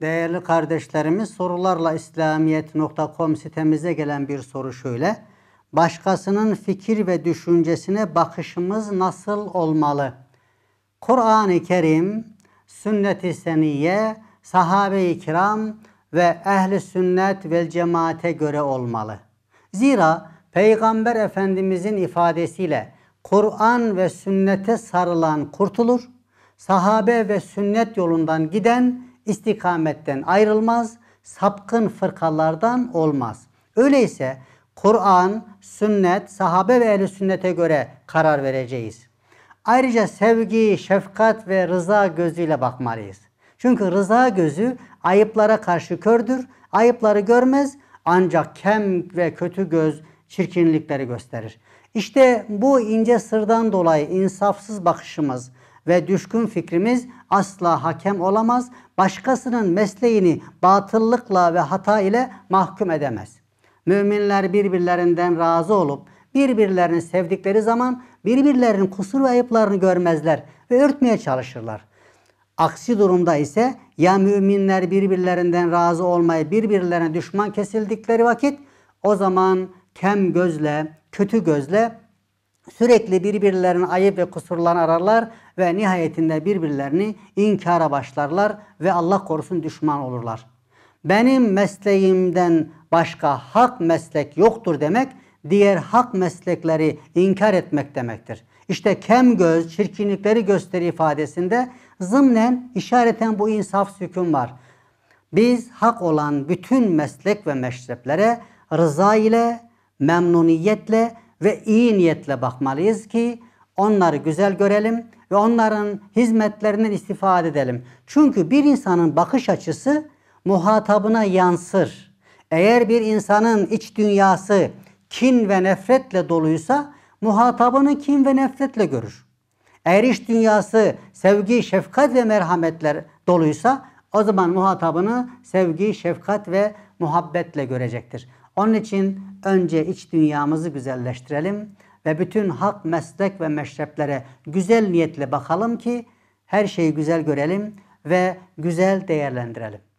Değerli kardeşlerimiz sorularla İslamiyet.com sitemize gelen bir soru şöyle. Başkasının fikir ve düşüncesine bakışımız nasıl olmalı? Kur'an-ı Kerim, sünnet-i seniyye, sahabe-i kiram ve ehli sünnet ve cemaate göre olmalı. Zira Peygamber Efendimizin ifadesiyle Kur'an ve sünnete sarılan kurtulur, sahabe ve sünnet yolundan giden istikametten ayrılmaz, sapkın fırkalardan olmaz. Öyleyse Kur'an, sünnet, sahabe ve ehl sünnete göre karar vereceğiz. Ayrıca sevgi, şefkat ve rıza gözüyle bakmalıyız. Çünkü rıza gözü ayıplara karşı kördür, ayıpları görmez ancak kem ve kötü göz çirkinlikleri gösterir. İşte bu ince sırdan dolayı insafsız bakışımız, ve düşkün fikrimiz asla hakem olamaz. Başkasının mesleğini batıllıkla ve hata ile mahkum edemez. Müminler birbirlerinden razı olup birbirlerini sevdikleri zaman birbirlerinin kusur ve ayıplarını görmezler ve örtmeye çalışırlar. Aksi durumda ise ya müminler birbirlerinden razı olmayı birbirlerine düşman kesildikleri vakit o zaman kem gözle, kötü gözle Sürekli birbirlerinin ayıp ve kusurlarını ararlar ve nihayetinde birbirlerini inkara başlarlar ve Allah korusun düşman olurlar. Benim mesleğimden başka hak meslek yoktur demek, diğer hak meslekleri inkar etmek demektir. İşte kem göz, çirkinlikleri gösteri ifadesinde zımnen işareten bu insaf sükun var. Biz hak olan bütün meslek ve meşreplere rıza ile, memnuniyetle ve iyi niyetle bakmalıyız ki onları güzel görelim ve onların hizmetlerinden istifade edelim. Çünkü bir insanın bakış açısı muhatabına yansır. Eğer bir insanın iç dünyası kin ve nefretle doluysa muhatabını kin ve nefretle görür. Eğer iç dünyası sevgi, şefkat ve merhametler doluysa o zaman muhatabını sevgi, şefkat ve muhabbetle görecektir. Onun için önce iç dünyamızı güzelleştirelim ve bütün hak, meslek ve meşreplere güzel niyetle bakalım ki her şeyi güzel görelim ve güzel değerlendirelim.